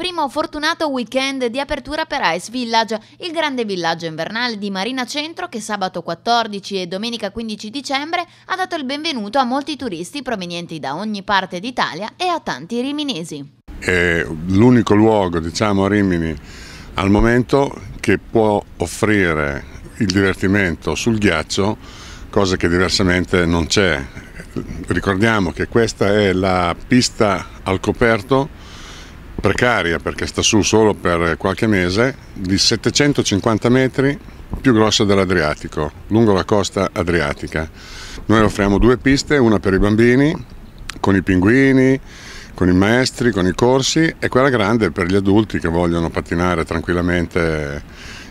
Primo fortunato weekend di apertura per Ice Village, il grande villaggio invernale di Marina Centro che sabato 14 e domenica 15 dicembre ha dato il benvenuto a molti turisti provenienti da ogni parte d'Italia e a tanti riminesi. È l'unico luogo, diciamo a Rimini, al momento che può offrire il divertimento sul ghiaccio, cosa che diversamente non c'è. Ricordiamo che questa è la pista al coperto precaria perché sta su solo per qualche mese, di 750 metri più grossa dell'Adriatico, lungo la costa adriatica. Noi offriamo due piste, una per i bambini, con i pinguini, con i maestri, con i corsi e quella grande per gli adulti che vogliono pattinare tranquillamente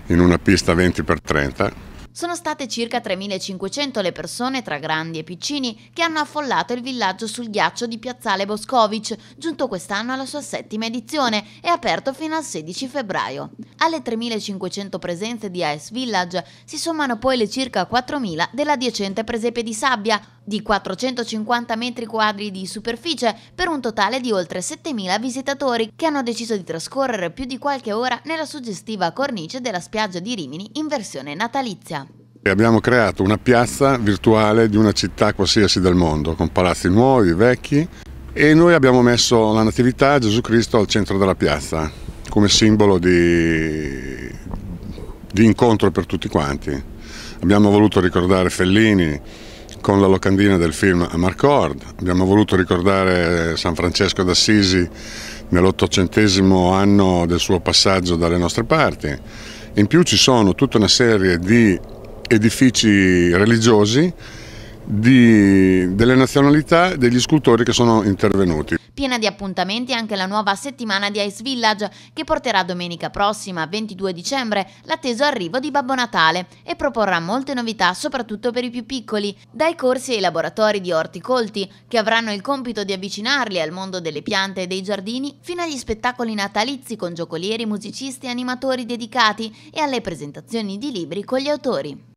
in una pista 20x30. Sono state circa 3.500 le persone, tra grandi e piccini, che hanno affollato il villaggio sul ghiaccio di Piazzale Boscovic, giunto quest'anno alla sua settima edizione e aperto fino al 16 febbraio. Alle 3.500 presenze di AS Village si sommano poi le circa 4.000 dell'adiacente presepe di sabbia, di 450 metri quadri di superficie per un totale di oltre 7.000 visitatori che hanno deciso di trascorrere più di qualche ora nella suggestiva cornice della spiaggia di Rimini in versione natalizia. Abbiamo creato una piazza virtuale di una città qualsiasi del mondo, con palazzi nuovi, vecchi, e noi abbiamo messo la Natività, Gesù Cristo, al centro della piazza, come simbolo di, di incontro per tutti quanti. Abbiamo voluto ricordare Fellini, con la locandina del film Amarcord. Abbiamo voluto ricordare San Francesco d'Assisi nell'ottocentesimo anno del suo passaggio dalle nostre parti. In più ci sono tutta una serie di edifici religiosi di, delle nazionalità degli scultori che sono intervenuti. Piena di appuntamenti anche la nuova settimana di Ice Village, che porterà domenica prossima, 22 dicembre, l'atteso arrivo di Babbo Natale e proporrà molte novità soprattutto per i più piccoli, dai corsi ai laboratori di orti colti che avranno il compito di avvicinarli al mondo delle piante e dei giardini, fino agli spettacoli natalizi con giocolieri, musicisti e animatori dedicati e alle presentazioni di libri con gli autori.